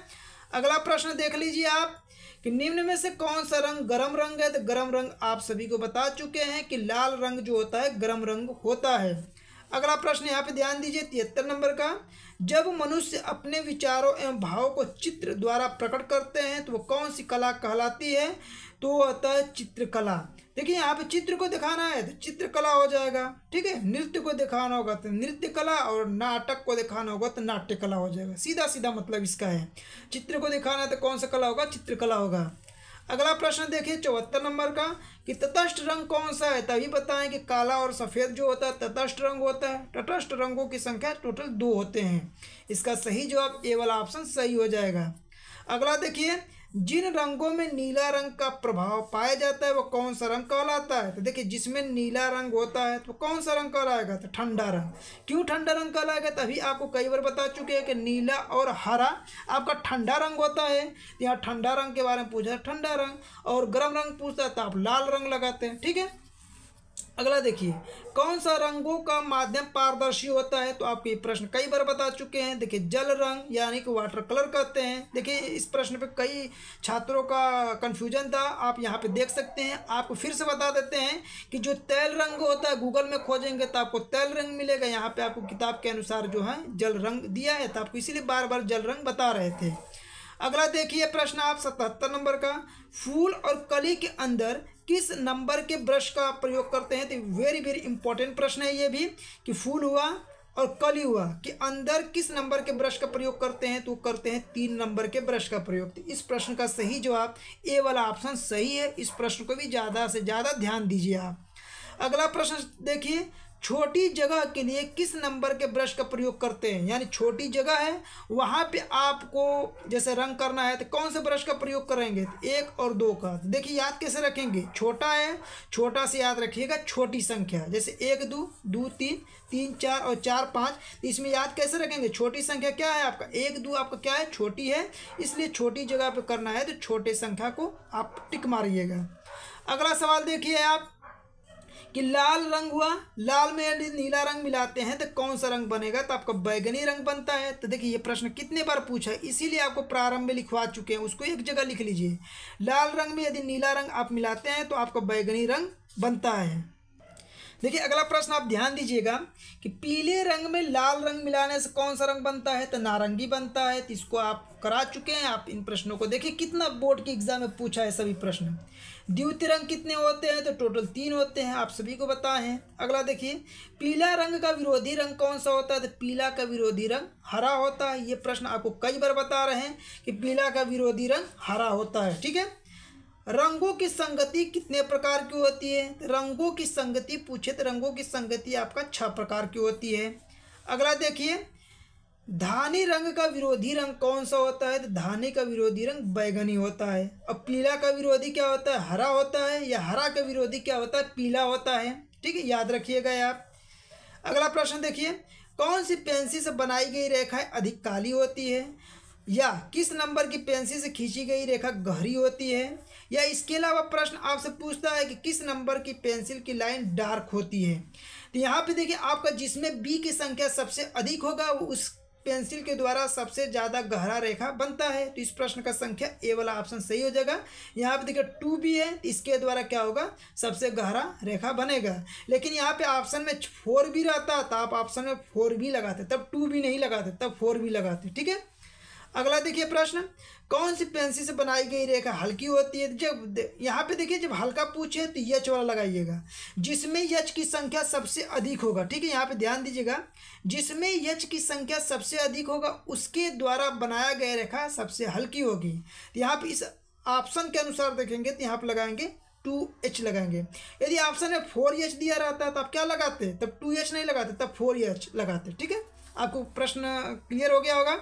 अगला प्रश्न देख लीजिए आप कि निम्न में से कौन सा रंग गर्म रंग है तो गर्म रंग आप सभी को बता चुके हैं कि लाल रंग जो होता है गर्म रंग होता है अगला प्रश्न यहाँ पे ध्यान दीजिए तिहत्तर नंबर का जब मनुष्य अपने विचारों एवं भावों को चित्र द्वारा प्रकट करते हैं तो वो कौन सी कला कहलाती है तो वो आता है चित्रकला देखिए यहाँ पे चित्र को दिखाना है तो चित्रकला हो जाएगा ठीक है नृत्य को दिखाना होगा तो नृत्य कला और नाटक को दिखाना होगा तो नाट्य कला हो जाएगा सीधा सीधा मतलब इसका है चित्र को दिखाना है तो कौन सा कला होगा चित्रकला होगा अगला प्रश्न देखिए चौहत्तर नंबर का कि तटस्थ रंग कौन सा है तभी बताएं कि काला और सफ़ेद जो होता है तटस्थ रंग होता है तटस्थ रंगों की संख्या टोटल दो होते हैं इसका सही जवाब ए वाला ऑप्शन सही हो जाएगा अगला देखिए जिन रंगों में नीला रंग का प्रभाव पाया जाता है वो कौन सा रंग कहलाता है तो देखिए जिसमें नीला रंग होता है तो कौन सा रंग कहलाएगा तो ठंडा रंग क्यों ठंडा रंग कहलाएगा तो अभी आपको कई बार बता चुके हैं कि नीला और हरा आपका ठंडा रंग होता है यहाँ ठंडा रंग के बारे में पूछा ठंडा रंग और गर्म रंग पूछता है तो आप लाल रंग लगाते हैं ठीक है अगला देखिए कौन सा रंगों का माध्यम पारदर्शी होता है तो ये प्रश्न कई बार बता चुके हैं देखिए जल रंग यानी कि वाटर कलर कहते हैं देखिए इस प्रश्न पे कई छात्रों का कन्फ्यूजन था आप यहाँ पे देख सकते हैं आपको फिर से बता देते हैं कि जो तैल रंग होता है गूगल में खोजेंगे तो आपको तैल रंग मिलेगा यहाँ पर आपको किताब के अनुसार जो है जल रंग दिया है तो आपको इसीलिए बार बार जल रंग बता रहे थे अगला देखिए प्रश्न आप सतहत्तर नंबर का फूल और कली के अंदर किस नंबर के ब्रश का प्रयोग करते हैं तो वेरी वेरी इंपॉर्टेंट प्रश्न है ये भी कि फूल हुआ और कली हुआ कि अंदर किस नंबर के ब्रश का प्रयोग करते हैं तो करते हैं तीन नंबर के ब्रश का प्रयोग तो इस प्रश्न का सही जवाब ए वाला ऑप्शन सही है इस प्रश्न को भी ज़्यादा से ज़्यादा ध्यान दीजिए आप अगला प्रश्न देखिए छोटी जगह के लिए किस नंबर के ब्रश का प्रयोग करते हैं यानी छोटी जगह है वहाँ पे आपको जैसे रंग करना है तो कौन से ब्रश का प्रयोग करेंगे एक और दो का तो देखिए याद कैसे रखेंगे छोटा है छोटा से याद रखिएगा छोटी संख्या जैसे एक दो दो तीन तीन चार और चार पाँच तो इसमें याद कैसे रखेंगे छोटी संख्या क्या है आपका एक दो आपका क्या है छोटी है इसलिए छोटी जगह पर करना है तो छोटे संख्या को आप टिक मारिएगा अगला सवाल देखिए आप कि लाल रंग हुआ लाल में यदि नीला रंग मिलाते हैं तो कौन सा रंग बनेगा तो आपका बैगनी रंग बनता है तो देखिए ये प्रश्न कितने बार पूछा है इसीलिए आपको प्रारंभ में लिखवा चुके हैं उसको एक जगह लिख लीजिए लाल रंग में यदि नीला रंग आप मिलाते हैं तो आपका बैगनी रंग बनता है देखिए अगला प्रश्न आप ध्यान दीजिएगा कि पीले रंग में लाल रंग मिलाने से कौन सा रंग बनता है तो नारंगी बनता है तो इसको आप करा चुके हैं आप इन प्रश्नों को देखिए कितना बोर्ड के एग्जाम में पूछा है सभी प्रश्न द्वितीय रंग कितने होते हैं तो टोटल तीन होते हैं आप सभी को बताए हैं अगला देखिए पीला रंग का विरोधी रंग कौन सा होता है तो पीला का विरोधी रंग हरा होता है ये प्रश्न आपको कई बार बता रहे हैं कि पीला का विरोधी रंग हरा होता है ठीक है रंगों की संगति कितने प्रकार की होती है रंगों की संगति पूछे तो रंगों की संगति आपका छह प्रकार की होती है अगला देखिए धानी रंग का विरोधी रंग कौन सा होता है तो धानी का विरोधी रंग बैगनी होता है अब पीला का विरोधी क्या होता है हरा होता है या हरा का विरोधी क्या होता है पीला होता है ठीक है याद रखिएगा आप अगला प्रश्न देखिए कौन सी पेंसिल से बनाई गई रेखाएं अधिक काली होती है या किस नंबर की पेंसिल से खींची गई रेखा गहरी होती है या इसके अलावा प्रश्न आपसे पूछता है कि किस नंबर की पेंसिल की लाइन डार्क होती है तो यहाँ पे देखिए आपका जिसमें बी की संख्या सबसे अधिक होगा वो उस पेंसिल के द्वारा सबसे ज़्यादा गहरा रेखा बनता है तो इस प्रश्न का संख्या ए वाला ऑप्शन सही हो जाएगा यहाँ पे देखिए टू भी है इसके द्वारा क्या होगा सबसे गहरा रेखा बनेगा लेकिन यहाँ पे ऑप्शन में फोर भी रहता तो आप ऑप्शन में फोर भी लगाते तब टू भी नहीं लगाते तब फोर भी लगाते ठीक है अगला देखिए प्रश्न कौन सी पेंसिल से बनाई गई रेखा हल्की होती है जब यहाँ पे देखिए जब हल्का पूछे तो यच वाला लगाइएगा जिसमें यच की संख्या सबसे अधिक होगा ठीक है यहाँ पे ध्यान दीजिएगा जिसमें यच की संख्या सबसे अधिक होगा उसके द्वारा बनाया गया रेखा सबसे हल्की होगी तो यहाँ पे इस ऑप्शन के अनुसार देखेंगे तो यहाँ पर लगाएंगे टू एच लगाएंगे यदि ऑप्शन में फोर एच दिया रहता है तो आप क्या लगाते तब टू एच नहीं लगाते तब फोर एच लगाते ठीक है आपको प्रश्न क्लियर हो गया होगा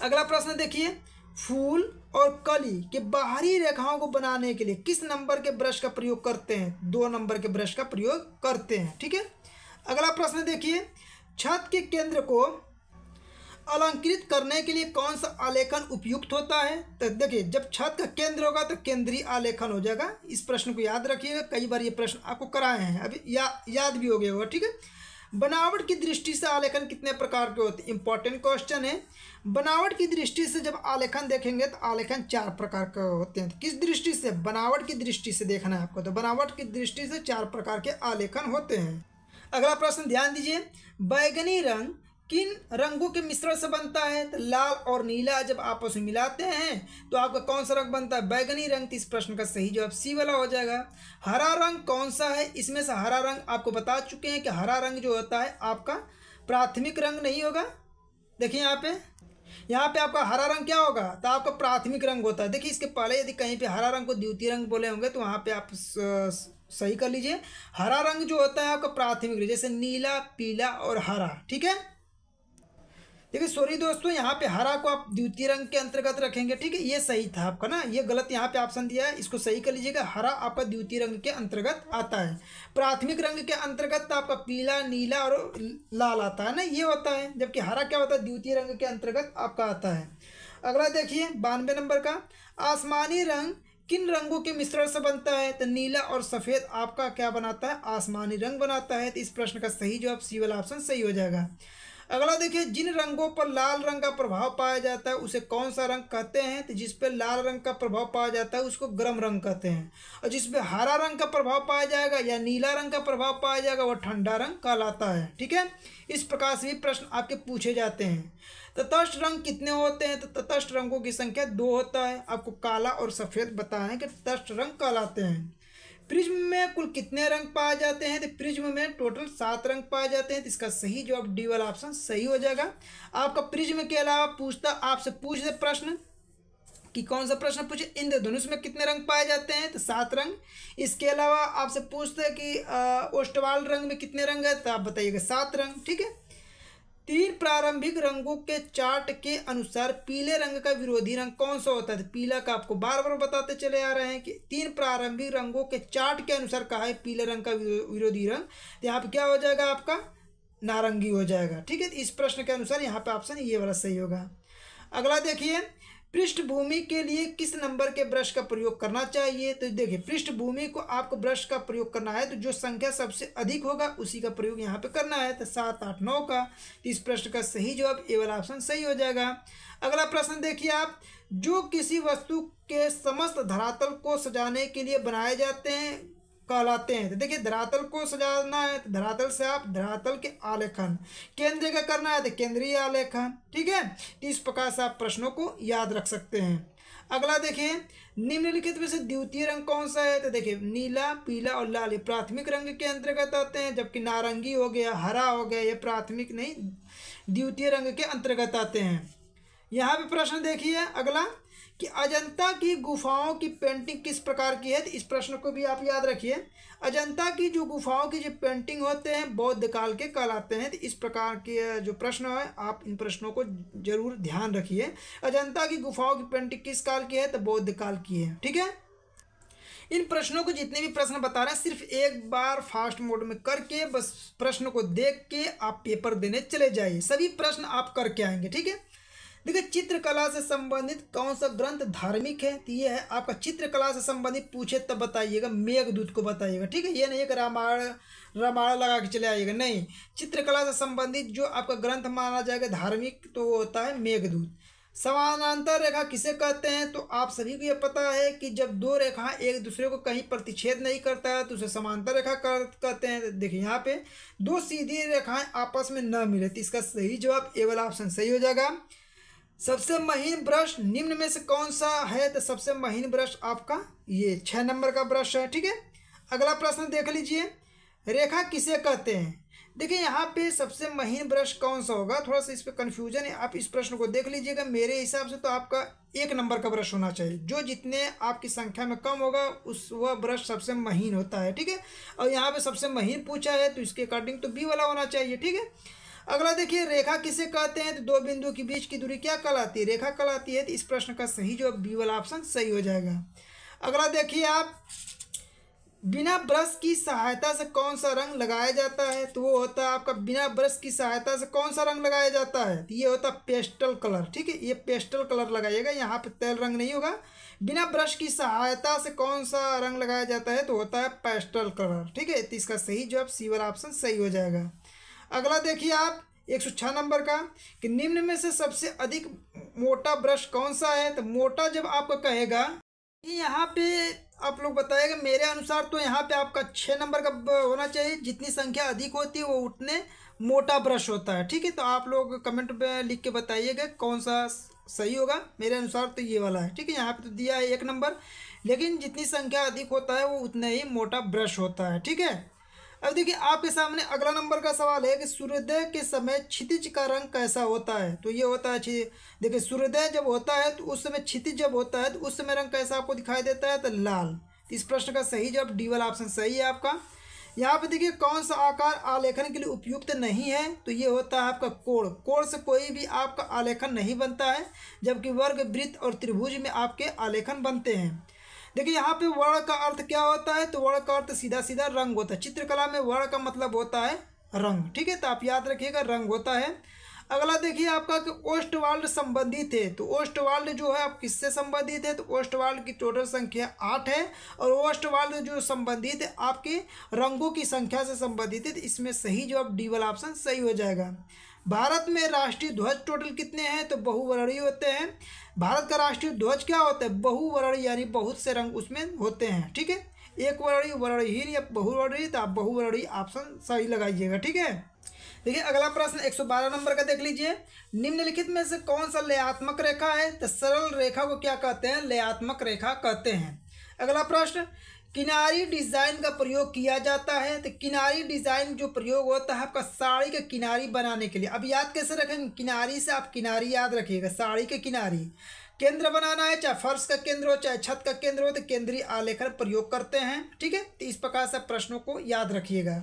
अगला प्रश्न देखिए फूल और कली के बाहरी रेखाओं को बनाने के लिए किस नंबर के ब्रश का प्रयोग करते हैं दो नंबर के ब्रश का प्रयोग करते हैं ठीक है अगला प्रश्न देखिए छत के केंद्र को अलंकृत करने के लिए कौन सा आलेखन उपयुक्त होता है तो देखिए जब छत का केंद्र होगा तो केंद्रीय आलेखन हो जाएगा इस प्रश्न को याद रखिएगा कई बार ये प्रश्न आपको कराए हैं अभी या याद भी हो गया होगा ठीक है बनावट की दृष्टि से आलेखन कितने प्रकार के होते हैं इंपॉर्टेंट क्वेश्चन है बनावट की दृष्टि से जब आलेखन देखेंगे तो आलेखन चार प्रकार के होते हैं किस दृष्टि से बनावट की दृष्टि से देखना है आपको तो बनावट की दृष्टि से चार प्रकार के आलेखन होते हैं अगला प्रश्न ध्यान दीजिए बैगनी रंग किन रंगों के मिश्रण से बनता है तो लाल और नीला जब आपस में मिलाते हैं तो आपका कौन सा रंग बनता है बैगनी रंग तो इस प्रश्न का सही जवाब सी वाला हो जाएगा हरा रंग कौन सा है इसमें से हरा रंग आपको बता चुके हैं कि हरा रंग जो होता है आपका प्राथमिक रंग नहीं होगा देखिए यहाँ पे यहाँ पे आपका हरा रंग क्या होगा तो आपका प्राथमिक रंग होता है देखिए इसके पहले यदि कहीं पे हरा रंग को द्वितीय रंग बोले होंगे तो वहाँ पे आप सही कर लीजिए हरा रंग जो होता है आपका प्राथमिक जैसे नीला पीला और हरा ठीक है देखिए सॉरी दोस्तों यहाँ पे हरा को आप द्वितीय रंग के अंतर्गत रखेंगे ठीक है ये सही था आपका ना ये गलत यहाँ पे ऑप्शन दिया है इसको सही कर लीजिएगा हरा आपका द्वितीय रंग के अंतर्गत आता है प्राथमिक रंग के अंतर्गत तो आपका पीला नीला और लाल आता है ना ये होता है जबकि हरा क्या होता है द्वितीय रंग के अंतर्गत आपका आता है अगला देखिए बानवे नंबर का आसमानी रंग किन रंगों के मिश्रण से बनता है तो नीला और सफ़ेद आपका क्या बनाता है आसमानी रंग बनाता है तो इस प्रश्न का सही जवाब सी वाला ऑप्शन सही हो जाएगा अगला देखिए जिन रंगों पर लाल रंग का प्रभाव पाया जाता है उसे कौन सा रंग कहते हैं तो जिस पर लाल रंग का प्रभाव पाया जाता है उसको गर्म रंग कहते हैं और जिस पर हरा रंग का प्रभाव पाया जाएगा या नीला रंग का प्रभाव पाया जाएगा वह ठंडा रंग कहलाता है ठीक है इस प्रकार से भी प्रश्न आपके पूछे जाते हैं तटस्थ रंग कितने होते हैं तो तटस्थ रंगों की संख्या दो होता है आपको काला और सफ़ेद बताया कि तटस्थ रंग कहलाते हैं प्रिज्म में कुल कितने रंग पाए जाते हैं तो प्रिज्म में टोटल सात रंग पाए जाते हैं तो इसका सही जवाब डी वाला ऑप्शन सही हो जाएगा आपका प्रिज्म के अलावा पूछता आपसे पूछ दे प्रश्न कि कौन सा प्रश्न पूछे इंद्रधनुष में कितने रंग पाए जाते हैं तो सात रंग इसके अलावा आपसे पूछते कि ओस्टवाल रंग में कितने रंग है तो आप बताइएगा सात रंग ठीक है तीन प्रारंभिक रंगों के चार्ट के अनुसार पीले रंग का विरोधी रंग कौन सा होता है तो पीला का आपको बार बार बताते चले आ रहे हैं कि तीन प्रारंभिक रंगों के चार्ट के अनुसार कहा है पीले रंग का विरोधी रंग तो यहाँ पर क्या हो जाएगा आपका नारंगी हो जाएगा ठीक है तो इस प्रश्न के अनुसार यहाँ पे ऑप्शन ये वाला सही होगा अगला देखिए पृष्ठभूमि के लिए किस नंबर के ब्रश का प्रयोग करना चाहिए तो देखिए पृष्ठभूमि को आपको ब्रश का प्रयोग करना है तो जो संख्या सबसे अधिक होगा उसी का प्रयोग यहाँ पे करना है तो सात आठ नौ का तो इस प्रश्न का सही जवाब ए वाला ऑप्शन सही हो जाएगा अगला प्रश्न देखिए आप जो किसी वस्तु के समस्त धरातल को सजाने के लिए बनाए जाते हैं कहलाते हैं तो देखिए धरातल को सजाना है तो धरातल से आप धरातल के आलेखन केंद्र का करना है तो केंद्रीय आलेखन ठीक है तो इस प्रकार से आप प्रश्नों को याद रख सकते हैं अगला देखिए निम्नलिखित में से द्वितीय रंग कौन सा है तो देखिए नीला पीला और लाल ये प्राथमिक रंग के अंतर्गत आते हैं जबकि नारंगी हो गया हरा हो गया ये प्राथमिक नहीं द्वितीय रंग के अंतर्गत आते हैं यहाँ पे प्रश्न देखिए अगला कि अजंता की गुफाओं की पेंटिंग किस प्रकार की है तो इस प्रश्न को भी आप याद रखिए अजंता की जो गुफाओं की जो पेंटिंग होते हैं बौद्ध काल के कहलाते हैं तो इस प्रकार के जो प्रश्न है आप इन प्रश्नों को जरूर ध्यान रखिए अजंता की गुफाओं की पेंटिंग किस काल की है तो बौद्ध काल की है ठीक है इन प्रश्नों को जितने भी प्रश्न बता रहे हैं सिर्फ एक बार फास्ट मोड में करके बस प्रश्न को देख के आप पेपर देने चले जाइए सभी प्रश्न आप करके आएंगे ठीक है देखिए चित्रकला से संबंधित कौन सा ग्रंथ धार्मिक है तो ये है आपका चित्रकला से संबंधित पूछे तब बताइएगा मेघदूत को बताइएगा ठीक है ये नहीं एक रामायण रामायण लगा के चले आइएगा नहीं चित्रकला से संबंधित जो आपका ग्रंथ माना जाएगा धार्मिक तो वो होता है मेघदूत समानांतर रेखा किसे कहते हैं तो आप सभी को यह पता है कि जब दो रेखा एक दूसरे को कहीं प्रतिच्छेद नहीं करता है तो उसे समांतर रेखा कर, कहते हैं देखिए यहाँ पे दो सीधी रेखाएं आपस में न मिले तो इसका सही जवाब ए वाला ऑप्शन सही हो जाएगा सबसे महीन ब्रश निम्न में से कौन सा है तो सबसे महीन ब्रश आपका ये छः नंबर का ब्रश है ठीक है अगला प्रश्न देख लीजिए रेखा किसे कहते हैं देखिए यहाँ पे सबसे महीन ब्रश कौन सा होगा थोड़ा सा इस पर कन्फ्यूजन है आप इस प्रश्न को देख लीजिएगा मेरे हिसाब से तो आपका एक नंबर का ब्रश होना चाहिए जो जितने आपकी संख्या में कम होगा उस वह ब्रश सबसे महीन होता है ठीक है और यहाँ पे सबसे महीन पूछा है तो इसके अकॉर्डिंग तो बी वाला होना चाहिए ठीक है अगला देखिए रेखा किसे कहते हैं तो दो बिंदु के बीच की दूरी क्या कहलाती है रेखा कहलाती है तो इस प्रश्न का सही जो बी वाला ऑप्शन सही हो जाएगा अगला देखिए आप बिना ब्रश की सहायता से कौन सा रंग लगाया जाता है तो वो होता है आपका बिना ब्रश की सहायता से कौन सा रंग लगाया जाता है तो ये होता है पेस्टल कलर ठीक है ये पेस्टल कलर लगाइएगा यहाँ पे तेल रंग नहीं होगा बिना ब्रश की सहायता से कौन सा रंग लगाया जाता है तो होता है पेस्टल कलर ठीक है तो इसका सही जो आप सीवर ऑप्शन सही हो जाएगा अगला देखिए आप एक सौ छः नंबर का कि निम्न में से सबसे अधिक मोटा ब्रश कौन सा है तो मोटा जब आपका कहेगा यहाँ पे आप लोग बताएगा मेरे अनुसार तो यहाँ पे आपका छः नंबर का होना चाहिए जितनी संख्या अधिक होती है वो उतने मोटा ब्रश होता है ठीक है तो आप लोग कमेंट में लिख के बताइएगा कौन सा सही होगा मेरे अनुसार तो ये वाला है ठीक है यहाँ पे तो दिया है एक नंबर लेकिन जितनी संख्या अधिक होता है वो उतना ही मोटा ब्रश होता है ठीक है अब देखिए आपके सामने अगला नंबर का सवाल है कि सूर्योदय के समय क्षितिज का रंग कैसा होता है तो ये होता है देखिए सूर्योदय जब होता है तो उस समय क्षितिज जब होता है तो उस समय रंग कैसा आपको दिखाई देता है तो लाल तो इस प्रश्न का सही जवाब डी वाला ऑप्शन सही है आपका यहाँ पे देखिए कौन सा आकार आलेखन के लिए उपयुक्त नहीं है तो ये होता है आपका कोण कोण से कोई भी आपका आलेखन नहीं बनता है जबकि वर्ग वृत्त और त्रिभुज में आपके आलेखन बनते हैं देखिए यहाँ पे वर्ण का अर्थ क्या होता है तो वर्ण का अर्थ सीधा सीधा रंग होता है चित्रकला में वर्ण का मतलब होता है रंग ठीक है तो आप याद रखिएगा रंग होता है अगला देखिए आपका कि ओस्ट वर्ल्ड संबंधित है तो ओस्ट वर्ल्ड जो है आप किससे संबंधित है तो ओस्ट वर्ल्ड की टोटल संख्या आठ है और ओस्ट वर्ल्ड जो संबंधित है आपके रंगों की संख्या से संबंधित है तो इसमें सही आप डी वाला ऑप्शन सही हो जाएगा भारत में राष्ट्रीय ध्वज टोटल कितने हैं तो बहुवर्णीय होते हैं भारत का राष्ट्रीय ध्वज क्या होता है बहुवर्णीय यानी बहुत से रंग उसमें होते हैं ठीक है एक वर्णी वर्णहीन या बहुवर्णी तो आप बहुवर्णी ऑप्शन सही लगाइएगा ठीक है देखिए अगला प्रश्न 112 नंबर का देख लीजिए निम्नलिखित में से कौन सा लयात्मक रेखा है तो सरल रेखा को क्या कहते हैं लयात्मक रेखा कहते हैं अगला प्रश्न किनारी डिज़ाइन का प्रयोग किया जाता है तो किनारी डिज़ाइन जो प्रयोग होता है आपका साड़ी के किनारी बनाने के लिए अब याद कैसे रखेंगे किनारी से आप किनारी याद रखिएगा साड़ी के किनारी केंद्र बनाना है चाहे फर्श का केंद्र हो चाहे छत का केंद्र हो तो केंद्रीय आलेखन प्रयोग करते हैं ठीक है तो इस प्रकार से प्रश्नों को याद रखिएगा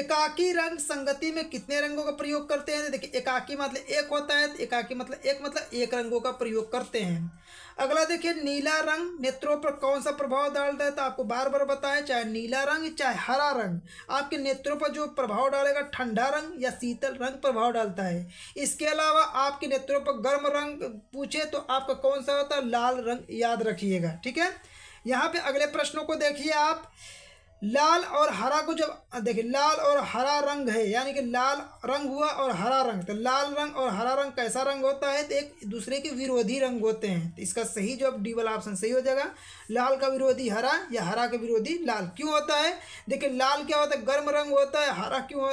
एकाकी रंग संगति में कितने रंगों का प्रयोग करते हैं देखिए एकाकी मतलब एक होता है तो एकाकी मतलब एक मतलब एक रंगों का प्रयोग करते हैं अगला देखिए नीला रंग नेत्रों पर कौन सा प्रभाव डालता है तो आपको बार बार बताएं चाहे नीला रंग चाहे हरा रंग आपके नेत्रों पर जो प्रभाव डालेगा ठंडा रंग या शीतल रंग प्रभाव डालता है इसके अलावा आपके नेत्रों पर गर्म रंग पूछे तो आपका कौन सा होता है लाल रंग याद रखिएगा ठीक है यहाँ पे अगले प्रश्नों को देखिए आप लाल और हरा को जब देखिए लाल और हरा रंग है यानी कि लाल रंग हुआ और हरा रंग तो लाल रंग और हरा रंग कैसा रंग होता है तो एक दूसरे के विरोधी रंग होते हैं तो इसका सही जो डी वाला ऑप्शन सही हो जाएगा लाल का विरोधी हरा या हरा का विरोधी लाल क्यों होता है देखिए लाल क्या होता है गर्म रंग होता है हरा क्यों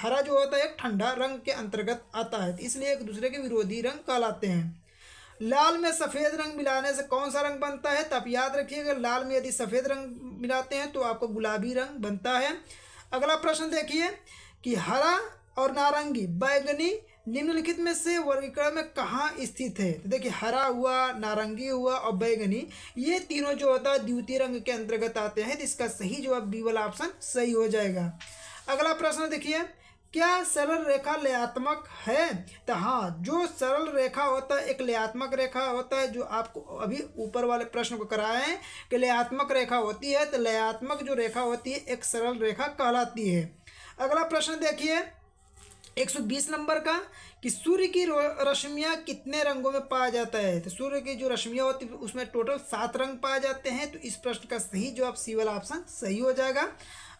हरा जो होता है ठंडा रंग के अंतर्गत आता है तो इसलिए एक दूसरे के विरोधी रंग कहलाते हैं लाल में सफ़ेद रंग मिलाने से कौन सा रंग बनता है तो आप याद रखिएगा लाल में यदि सफ़ेद रंग मिलाते हैं तो आपको गुलाबी रंग बनता है अगला प्रश्न देखिए कि हरा और नारंगी बैगनी निम्नलिखित में से वर्गीकरण में कहाँ स्थित है तो देखिए हरा हुआ नारंगी हुआ और बैगनी ये तीनों जो होता है द्वितीय रंग के अंतर्गत आते हैं तो इसका सही जवाब बी वाला ऑप्शन सही हो जाएगा अगला प्रश्न देखिए क्या सरल रेखा लयात्मक है तो हाँ जो सरल रेखा होता है एक लयात्मक रेखा होता है जो आपको अभी ऊपर वाले प्रश्न को कराए हैं कि लयात्मक रेखा होती है तो लयात्मक जो रेखा होती है एक सरल रेखा कहलाती है अगला प्रश्न देखिए 120 नंबर का कि सूर्य की रश्मियाँ कितने रंगों में पाया जाता है तो सूर्य की जो रश्मियाँ होती है उसमें टोटल सात रंग पाए जाते हैं तो इस प्रश्न का सही जवाब सी वाला ऑप्शन सही हो जाएगा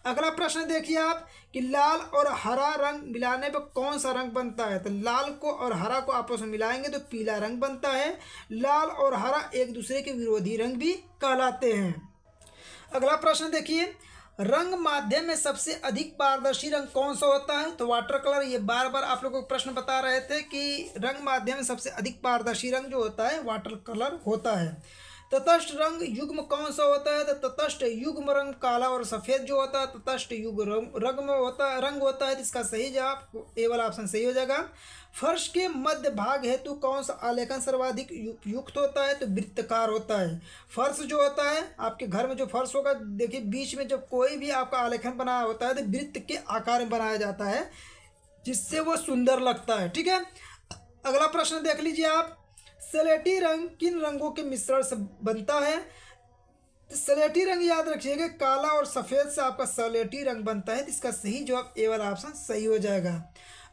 अगला प्रश्न देखिए आप कि लाल और हरा रंग मिलाने पर कौन सा रंग बनता है तो लाल को और हरा को आपस में मिलाएंगे तो पीला रंग बनता है लाल और हरा एक दूसरे के विरोधी रंग भी कहलाते हैं अगला प्रश्न देखिए रंग माध्यम में सबसे अधिक पारदर्शी रंग कौन सा होता है तो वाटर कलर ये बार बार आप लोगों को प्रश्न बता रहे थे कि रंग माध्यम में सबसे अधिक पारदर्शी रंग जो होता है वाटर कलर होता है तटस्थ रंग युग्म कौन सा होता है तो तटस्थ युग्म रंग काला और सफ़ेद जो होता है तटस्थ युग रंग में होता है रंग होता है इसका सही जवाब ए वाला ऑप्शन सही हो जाएगा फर्श के मध्य भाग हेतु कौन सा आलेखन सर्वाधिक युक्त होता है तो वृत्तकार होता है फर्श जो होता है आपके घर में जो फर्श होगा देखिए बीच में जब कोई भी आपका आलेखन बनाया होता है तो वृत्त के आकार में बनाया जाता है जिससे वो सुंदर लगता है ठीक है अगला प्रश्न देख लीजिए आप सलेटी रंग किन रंगों के मिश्रण से बनता है तो सलेटी रंग याद रखिएगा काला और सफ़ेद से आपका सलेटी रंग बनता है इसका सही जवाब एवल ऑप्शन सही हो जाएगा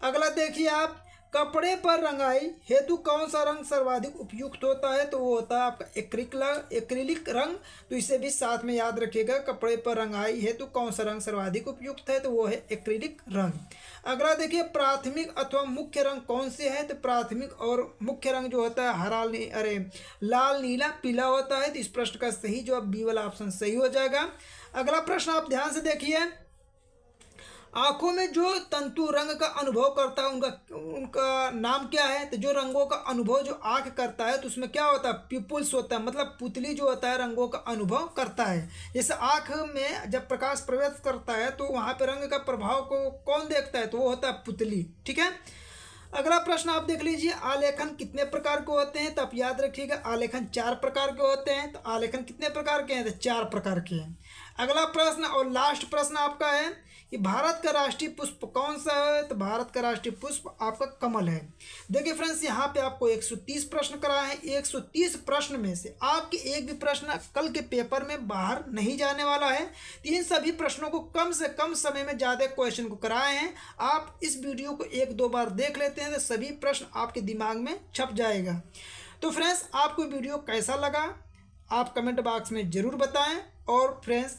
अगला देखिए आप कपड़े पर रंगाई हेतु कौन सा रंग सर्वाधिक उपयुक्त होता है तो वो होता है आपका एक्रिकला एक्रिलिक रंग तो इसे भी साथ में याद रखिएगा कपड़े पर रंगाई हेतु कौन सा रंग सर्वाधिक उपयुक्त है तो वो है एक्रिलिक रंग अगला देखिए प्राथमिक अथवा मुख्य रंग कौन से हैं तो प्राथमिक और मुख्य रंग जो होता है हरा अरे लाल नीला पीला होता है तो इस प्रश्न का सही जो बी वाला ऑप्शन सही हो जाएगा अगला प्रश्न आप ध्यान से देखिए आँखों में जो तंतु रंग का अनुभव करता है उनका उनका नाम क्या है तो जो रंगों का अनुभव जो आँख करता है तो उसमें क्या होता है पिपुल्स होता है मतलब पुतली जो होता है रंगों का अनुभव करता है जैसे आँख में जब प्रकाश प्रवेश करता है तो वहाँ पर रंग का प्रभाव को कौन देखता है तो वो होता है पुतली ठीक है अगला प्रश्न आप देख लीजिए आलेखन कितने प्रकार के होते हैं तो आप याद रखिएगा आलेखन चार प्रकार के होते हैं तो आलेखन कितने प्रकार के हैं तो चार प्रकार के हैं अगला प्रश्न और लास्ट प्रश्न आपका है ये भारत का राष्ट्रीय पुष्प कौन सा है तो भारत का राष्ट्रीय पुष्प आपका कमल है देखिए फ्रेंड्स यहाँ पे आपको 130 प्रश्न कराए हैं 130 प्रश्न में से आपके एक भी प्रश्न कल के पेपर में बाहर नहीं जाने वाला है तो इन सभी प्रश्नों को कम से कम समय में ज़्यादा क्वेश्चन को कराए हैं आप इस वीडियो को एक दो बार देख लेते हैं तो सभी प्रश्न आपके दिमाग में छप जाएगा तो फ्रेंड्स आपको वीडियो कैसा लगा आप कमेंट बॉक्स में ज़रूर बताएँ और फ्रेंड्स